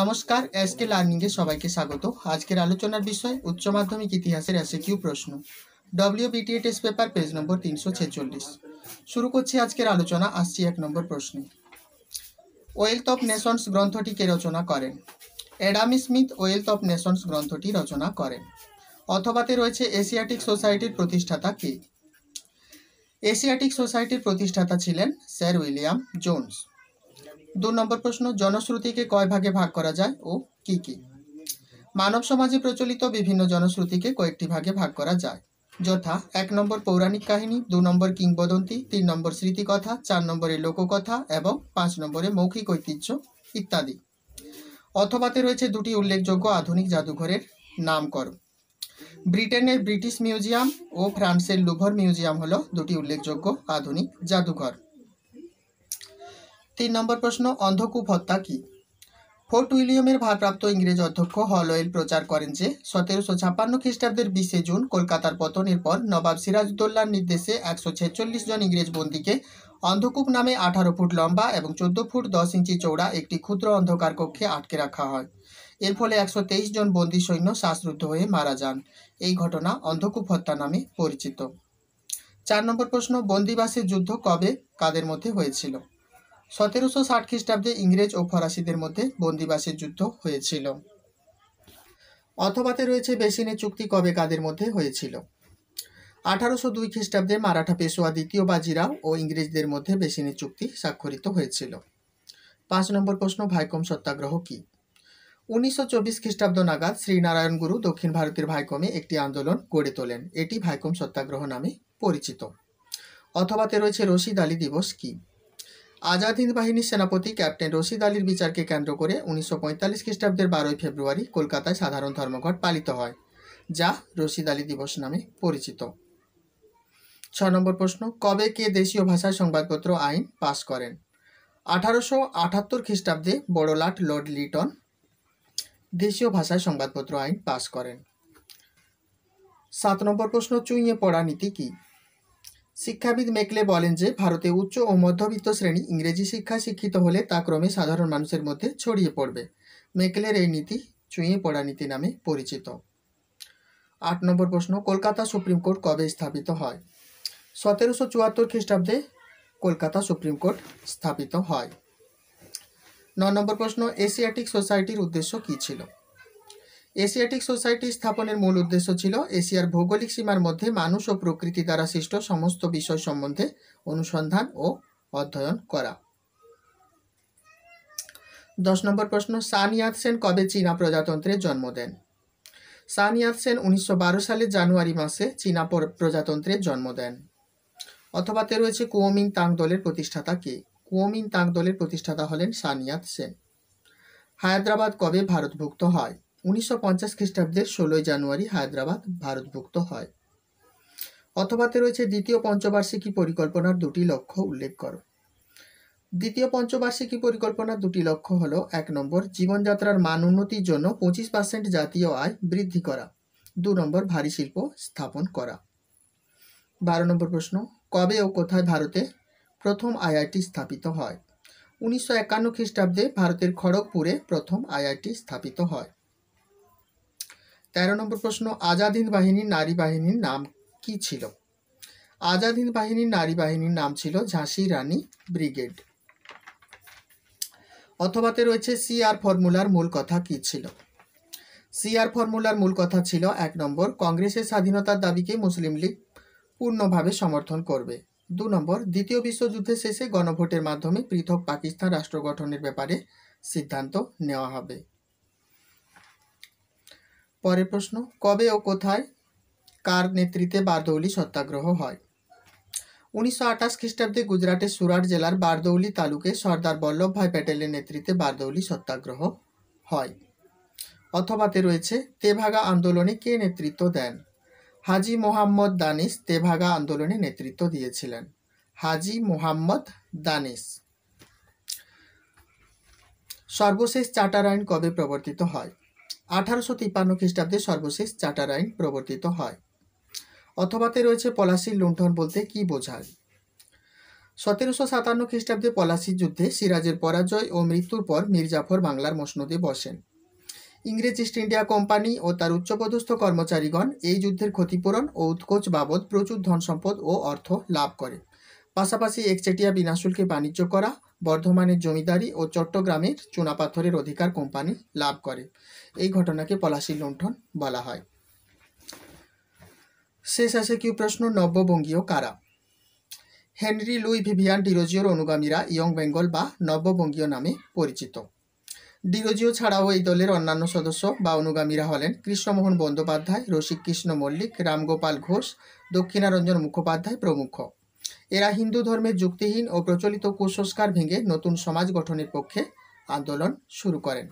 নমস্কার এসকে লার্নিংয়ে সবাইকে স্বাগত আজকের আলোচনার বিষয় উচ্চ মাধ্যমিক ইতিহাসের এসএকিউ প্রশ্ন WBTA test paper page number তিনশো ছেচল্লিশ শুরু করছি আজকের আলোচনা আসছি এক নম্বর প্রশ্নে ওয়েলথ অফ নেশনস গ্রন্থটি কে রচনা করেন Adam Smith Wealth of Nations গ্রন্থটি রচনা করেন অথবাতে রয়েছে এশিয়াটিক সোসাইটির প্রতিষ্ঠাতা কে এশিয়াটিক সোসাইটির প্রতিষ্ঠাতা ছিলেন স্যার উইলিয়াম জোনস দু নম্বর প্রশ্ন জনশ্রুতিকে কয় ভাগে ভাগ করা যায় ও কি কি মানব সমাজে প্রচলিত বিভিন্ন জনশ্রুতিকে কয়েকটি ভাগে ভাগ করা যায় যথা এক নম্বর পৌরাণিক কাহিনী দু নম্বর কিংবদন্তি তিন নম্বর স্মৃতিকথা চার নম্বরে লোককথা এবং পাঁচ নম্বরে মৌখিক ঐতিহ্য ইত্যাদি অথবাতে রয়েছে দুটি উল্লেখযোগ্য আধুনিক জাদুঘরের নামকরণ ব্রিটেনের ব্রিটিশ মিউজিয়াম ও ফ্রান্সের লুভর মিউজিয়াম হল দুটি উল্লেখযোগ্য আধুনিক জাদুঘর তিন নম্বর প্রশ্ন অন্ধকূপ হত্যা কী ফোর্ট উইলিয়ামের ভারপ্রাপ্ত ইংরেজ অধ্যক্ষ হলওয়েল প্রচার করেন যে সতেরোশো ছাপ্পান্ন খ্রিস্টাব্দের বিশে জুন কলকাতার পতনের পর নবাব সিরাজউদ্দৌলার নির্দেশে একশো ছেচল্লিশ জন ইংরেজ বন্দীকে অন্ধকূপ নামে আঠারো ফুট লম্বা এবং চোদ্দ ফুট দশ ইঞ্চি চৌড়া একটি ক্ষুদ্র অন্ধকার কক্ষে আটকে রাখা হয় এর ফলে একশো তেইশ জন বন্দী সৈন্য শ্বাসরুদ্ধ হয়ে মারা যান এই ঘটনা অন্ধকূপ হত্যা নামে পরিচিত চার নম্বর প্রশ্ন বন্দিবাসের যুদ্ধ কবে কাদের মধ্যে হয়েছিল সতেরোশো ষাট খ্রিস্টাব্দে ইংরেজ ও ফরাসিদের মধ্যে বন্দিবাসের যুদ্ধ হয়েছিল অথবাতে রয়েছে বেসিনে চুক্তি কবে কাদের মধ্যে হয়েছিল আঠারোশো দুই খ্রিস্টাব্দে মারাঠা পেশোয়া দ্বিতীয় বাজিরাও ও ইংরেজদের মধ্যে বেসিনে চুক্তি স্বাক্ষরিত হয়েছিল পাঁচ নম্বর প্রশ্ন ভাইকম সত্যাগ্রহ কী উনিশশো চব্বিশ খ্রিস্টাব্দ নাগাদ শ্রীনারায়ণ গুরু দক্ষিণ ভারতের ভাইকমে একটি আন্দোলন গড়ে তোলেন এটি ভাইকম সত্যাগ্রহ নামে পরিচিত অথবাতে রয়েছে রশিদ আলী দিবস কী আজাদ হিন্দ বাহিনীর সেনাপতি ক্যাপ্টেন রশিদ আলীর বিচারকে কেন্দ্র করে উনিশশো পঁয়তাল্লিশ খ্রিস্টাব্দের বারোই ফেব্রুয়ারি কলকাতায় সাধারণ ধর্মঘট পালিত হয় যা রশিদ আলী দিবস নামে পরিচিত ছ নম্বর প্রশ্ন কবে কে দেশীয় ভাষায় সংবাদপত্র আইন পাস করেন আঠারোশো আঠাত্তর খ্রিস্টাব্দে বড়লাট লর্ড লিটন দেশীয় ভাষায় সংবাদপত্র আইন পাস করেন সাত নম্বর প্রশ্ন চুইয়ে পড়া নীতি কী শিক্ষাবিদ মেকলে বলেন যে ভারতে উচ্চ ও মধ্যবিত্ত শ্রেণী ইংরেজি শিক্ষা শিক্ষিত হলে তা ক্রমে সাধারণ মানুষের মধ্যে ছড়িয়ে পড়বে মেকলের এই নীতি চুঁয়ে পড়া নীতি নামে পরিচিত আট নম্বর প্রশ্ন কলকাতা সুপ্রিম কোর্ট কবে স্থাপিত হয় সতেরোশো চুয়াত্তর খ্রিস্টাব্দে কলকাতা সুপ্রিম কোর্ট স্থাপিত হয় ন নম্বর প্রশ্ন এশিয়াটিক সোসাইটির উদ্দেশ্য কী ছিল এশিয়াটিক সোসাইটি স্থাপনের মূল উদ্দেশ্য ছিল এশিয়ার ভৌগোলিক সীমার মধ্যে মানুষ ও প্রকৃতি দ্বারা সৃষ্ট সমস্ত বিষয় সম্বন্ধে অনুসন্ধান ও অধ্যয়ন করা দশ নম্বর প্রশ্ন সানিয়াত সেন কবে চীনা প্রজাতন্ত্রের জন্ম দেন সানিয়াদ সেন উনিশশো সালের জানুয়ারি মাসে চীনা প্রজাতন্ত্রের জন্ম দেন অথবাতে রয়েছে কুয়োমিন তাং দলের প্রতিষ্ঠাতা কে কুয়োমিন তাং দলের প্রতিষ্ঠাতা হলেন সানিয়াত সেন হায়দ্রাবাদ কবে ভারতভুক্ত হয় উনিশশো পঞ্চাশ খ্রিস্টাব্দের ষোলোই জানুয়ারি হায়দ্রাবাদ ভারতভুক্ত হয় অথবাতে রয়েছে দ্বিতীয় পঞ্চবার্ষিকী পরিকল্পনার দুটি লক্ষ্য উল্লেখ করো দ্বিতীয় পঞ্চবার্ষিকী পরিকল্পনার দুটি লক্ষ্য হলো এক নম্বর জীবনযাত্রার মান উন্নতির জন্য পঁচিশ পার্সেন্ট জাতীয় আয় বৃদ্ধি করা দু নম্বর ভারী শিল্প স্থাপন করা বারো নম্বর প্রশ্ন কবে ও কোথায় ভারতে প্রথম আইআইটি স্থাপিত হয় উনিশশো একান্ন খ্রিস্টাব্দে ভারতের খড়গপুরে প্রথম আইআইটি স্থাপিত হয় তেরো নম্বর প্রশ্ন আজাদ হিন্দ বাহিনীর নারী বাহিনীর নাম কি ছিল আজাদ হিন্দ বাহিনীর নারী বাহিনীর নাম ছিল ঝাঁসি রানী ব্রিগেড অথবাতে রয়েছে সিআর ফর্মুলার মূল কথা কি ছিল সিআর ফর্মুলার মূল কথা ছিল এক নম্বর কংগ্রেসের স্বাধীনতার দাবিকে মুসলিম লীগ পূর্ণভাবে সমর্থন করবে দু নম্বর দ্বিতীয় বিশ্বযুদ্ধের শেষে গণভোটের মাধ্যমে পৃথক পাকিস্তান রাষ্ট্র গঠনের ব্যাপারে সিদ্ধান্ত নেওয়া হবে পরের প্রশ্ন কবে ও কোথায় কার নেতৃত্বে বারদৌলি সত্যাগ্রহ হয় উনিশশো আঠাশ খ্রিস্টাব্দে গুজরাটের সুরাট জেলার বারদৌলি তালুকে সর্দার বল্লভভাই প্যাটেলের নেতৃত্বে বারদৌলি সত্যাগ্রহ হয় অথবাতে রয়েছে তেভাগা আন্দোলনে কে নেতৃত্ব দেন হাজি মোহাম্মদ দানিশ তেভাগা আন্দোলনে নেতৃত্ব দিয়েছিলেন হাজি মোহাম্মদ দানিশ সর্বশেষ চার্টার আইন কবে প্রবর্তিত হয় আঠারোশো তিপ্পান্ন খ্রিস্টাব্দে সর্বশেষ চার্টার আইন প্রবর্তিত হয় অথবাতে রয়েছে পলাশির লুণ্ঠন বলতে কি বোঝায় সতেরোশো সাতান্ন খ্রিস্টাব্দে পলাশির যুদ্ধে সিরাজের পরাজয় ও মৃত্যুর পর মির্জাফর বাংলার মসনদে বসেন ইংরেজ ইস্ট ইন্ডিয়া কোম্পানি ও তার উচ্চপদস্থ কর্মচারীগণ এই যুদ্ধের ক্ষতিপূরণ ও উৎকোচ বাবদ প্রচুর ধন সম্পদ ও অর্থ লাভ করে পাশাপাশি একচেটিয়া বিনাশুলকে বাণিজ্য করা বর্ধমানের জমিদারি ও চট্টগ্রামের চুনাপাথরের অধিকার কোম্পানি লাভ করে এই ঘটনাকে পলাশী লুণ্ঠন বলা হয় শেষ আছে কি প্রশ্ন নব্যবঙ্গীয় কারা হেনরি লুই ভিভিয়ান ডিরোজিওর অনুগামীরা ইয়ং বেঙ্গল বা নব্যবঙ্গীয় নামে পরিচিত ডিরোজিও ছাড়াও এই দলের অন্যান্য সদস্য বা অনুগামীরা হলেন কৃষ্ণমোহন বন্দ্যোপাধ্যায় রসিক কৃষ্ণ মল্লিক রামগোপাল ঘোষ দক্ষিণারঞ্জন মুখোপাধ্যায় প্রমুখ এরা হিন্দু ধর্মের যুক্তিহীন ও প্রচলিত কুসংস্কার ভেঙে নতুন সমাজ গঠনের পক্ষে আন্দোলন শুরু করেন